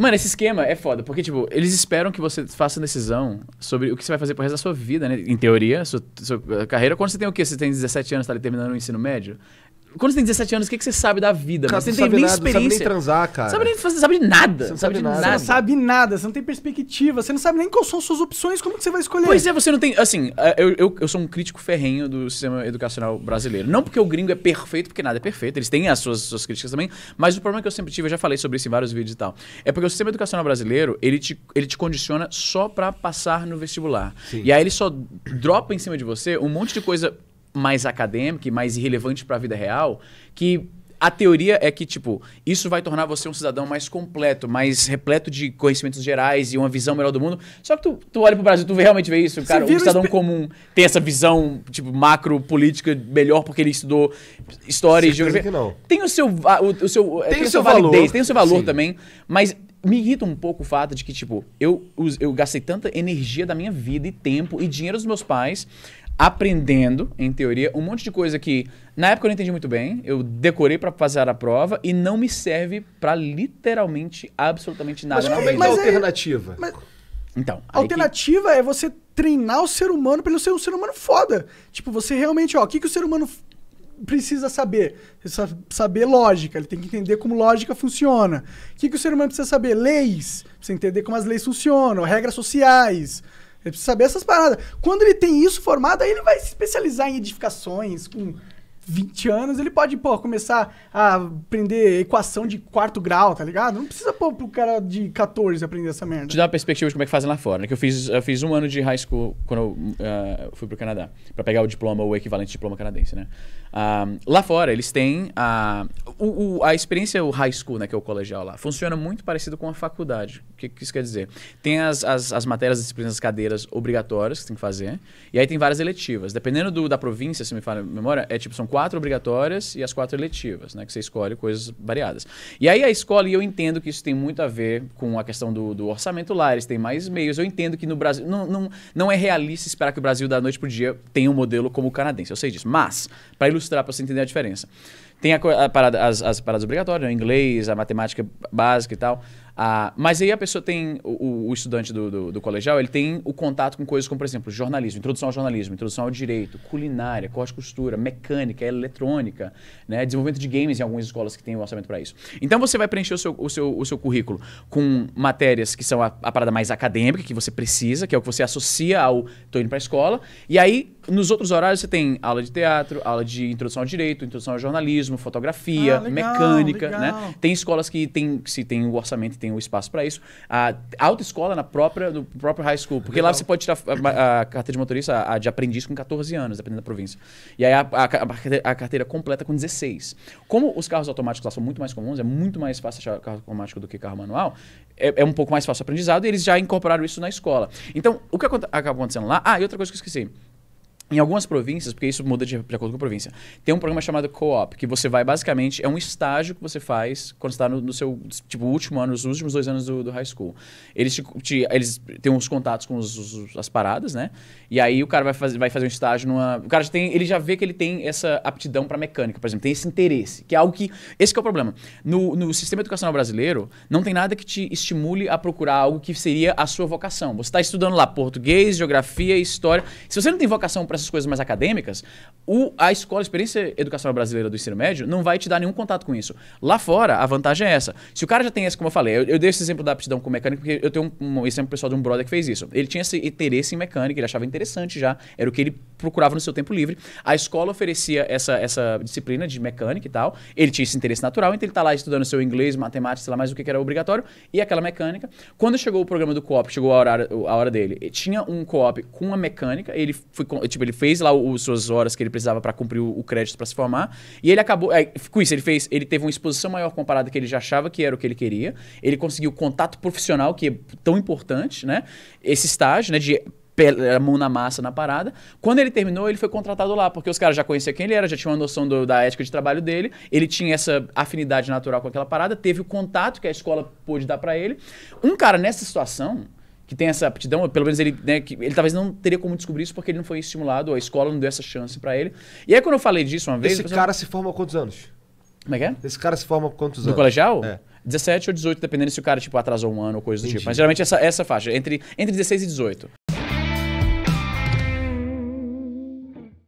Mano, esse esquema é foda, porque, tipo, eles esperam que você faça decisão sobre o que você vai fazer pro resto da sua vida, né? Em teoria, sua, sua carreira. Quando você tem o quê? Você tem 17 anos, tá ali terminando o ensino médio? Quando você tem 17 anos, o que, que você sabe da vida? Cara, você não tem nem nada, experiência. Não sabe nem transar, cara. Sabe nem fazer, sabe de nada. Você não sabe, sabe nada. nada. Você não sabe nada, você não tem perspectiva, você não sabe nem quais são suas opções, como que você vai escolher? Pois é, você não tem. Assim, é, eu, eu, eu sou um crítico ferrenho do sistema educacional brasileiro. Não porque o gringo é perfeito, porque nada é perfeito, eles têm as suas, suas críticas também, mas o problema que eu sempre tive, eu já falei sobre isso em vários vídeos e tal, é porque o sistema educacional brasileiro, ele te, ele te condiciona só para passar no vestibular. Sim. E aí ele só dropa em cima de você um monte de coisa mais acadêmica e mais irrelevante para a vida real, que a teoria é que, tipo, isso vai tornar você um cidadão mais completo, mais repleto de conhecimentos gerais e uma visão melhor do mundo. Só que tu, tu olha pro Brasil, tu realmente vê isso, cara. Um cidadão comum tem essa visão, tipo, macro, política, melhor porque ele estudou história e geografia. não. Tem o seu. O, o seu é, tem, tem, o seu valor. tem o seu valor Sim. também. Mas me irrita um pouco o fato de que, tipo, eu, eu gastei tanta energia da minha vida e tempo e dinheiro dos meus pais aprendendo, em teoria, um monte de coisa que na época eu não entendi muito bem, eu decorei para fazer a prova e não me serve para literalmente absolutamente nada mas, na é vida. Mas é alternativa. Mas... Então, a alternativa que... é você treinar o ser humano para ele ser um ser humano foda. Tipo, você realmente, ó, o que, que o ser humano precisa saber? Precisa saber lógica, ele tem que entender como lógica funciona. O que, que o ser humano precisa saber? Leis, precisa entender como as leis funcionam, regras sociais. Ele precisa saber essas paradas. Quando ele tem isso formado, aí ele vai se especializar em edificações, com 20 anos, ele pode, pô, começar a aprender equação de quarto grau, tá ligado? Não precisa, pô, pro cara de 14 aprender essa merda. Te dar uma perspectiva de como é que fazem lá fora, né? Que eu fiz, eu fiz um ano de high school quando eu uh, fui pro Canadá, para pegar o diploma, o equivalente diploma canadense, né? Ah, lá fora, eles têm uh, o, o, a experiência, o high school, né, que é o colegial lá, funciona muito parecido com a faculdade. O que, que isso quer dizer? Tem as, as, as matérias, as disciplinas, as cadeiras obrigatórias que tem que fazer, e aí tem várias eletivas. Dependendo do, da província, se me fala a memória, é tipo, são quatro obrigatórias e as quatro eletivas, né, que você escolhe coisas variadas. E aí a escola, e eu entendo que isso tem muito a ver com a questão do, do orçamento lá, eles têm mais meios. Eu entendo que no Brasil, não, não, não é realista esperar que o Brasil da noite pro dia tenha um modelo como o canadense, eu sei disso. Mas, para ilustrar, para você entender a diferença. Tem a, a parada, as, as paradas obrigatórias, né? o inglês, a matemática básica e tal. Ah, mas aí a pessoa tem, o, o estudante do, do, do, colegial, ele tem o contato com coisas como, por exemplo, jornalismo, introdução ao jornalismo, introdução ao direito, culinária, corte e costura, mecânica, eletrônica, né? desenvolvimento de games em algumas escolas que têm o orçamento para isso. Então você vai preencher o seu, o, seu, o seu currículo com matérias que são a, a parada mais acadêmica, que você precisa, que é o que você associa ao tô indo para a escola, e aí nos outros horários você tem aula de teatro, aula de introdução ao direito, introdução ao jornalismo, fotografia, ah, legal, mecânica, né. legal. né? Tem escolas que tem, se tem o orçamento, tem tem um espaço para isso. A autoescola na própria, no próprio high school. Porque Legal. lá você pode tirar a, a carteira de motorista a, a, de aprendiz com 14 anos, dependendo da província. E aí a, a, carteira completa com 16. Como os carros automáticos lá são muito mais comuns, é muito mais fácil achar carro automático do que carro manual, é, é um pouco mais fácil o aprendizado e eles já incorporaram isso na escola. Então, o que acaba acontecendo lá? Ah, e outra coisa que eu esqueci. Em algumas províncias, porque isso muda de, de acordo com a província, tem um programa chamado Co-op, que você vai basicamente, é um estágio que você faz quando está no, no, seu tipo, último ano, nos últimos dois anos do, do high school. Eles, te, te, eles têm uns contatos com os, os, as paradas, né? E aí o cara vai, faz, vai fazer um estágio numa. O cara já tem, ele já vê que ele tem essa aptidão para mecânica, por exemplo, tem esse interesse, que é algo que. Esse que é o problema. No, no sistema educacional brasileiro, não tem nada que te estimule a procurar algo que seria a sua vocação. Você está estudando lá português, geografia, história. Se você não tem vocação para essas coisas mais acadêmicas, o, a escola, a experiência educacional brasileira do ensino médio, não vai te dar nenhum contato com isso. Lá fora, a vantagem é essa. Se o cara já tem esse, como eu falei, eu, eu dei esse exemplo da aptidão com mecânica, porque eu tenho um, um exemplo pessoal de um brother que fez isso. Ele tinha esse interesse em mecânica, ele achava interessante já, era o que ele procurava no seu tempo livre. A escola oferecia essa, essa disciplina de mecânica e tal, ele tinha esse interesse natural, então ele tá lá estudando seu inglês, matemática, sei lá mais o que, que era obrigatório, e aquela mecânica. Quando chegou o programa do co-op, chegou a hora, a hora dele, tinha um co-op com a mecânica, ele foi, tipo, ele ele fez lá as suas horas que ele precisava para cumprir o, o crédito para se formar. E ele acabou. É, com isso, ele fez. Ele teve uma exposição maior comparada que ele já achava que era o que ele queria. Ele conseguiu contato profissional, que é tão importante, né? Esse estágio, né? De a é, mão na massa na parada. Quando ele terminou, ele foi contratado lá, porque os caras já conheciam quem ele era, já tinham uma noção do, da ética de trabalho dele, ele tinha essa afinidade natural com aquela parada, teve o contato que a escola pôde dar para ele. Um cara nessa situação, que tem essa aptidão, pelo menos ele, né, que ele talvez não teria como descobrir isso porque ele não foi estimulado, a escola não deu essa chance para ele. E aí quando eu falei disso uma vez... Esse cara se forma há quantos anos? Como é que é? Esse cara se forma há quantos anos? No colegial? É. 17 ou 18, dependendo se o cara tipo, atrasou um ano ou coisa do tipo. Entendi. tipo. Mas geralmente essa, essa faixa, entre, entre 16 e 18.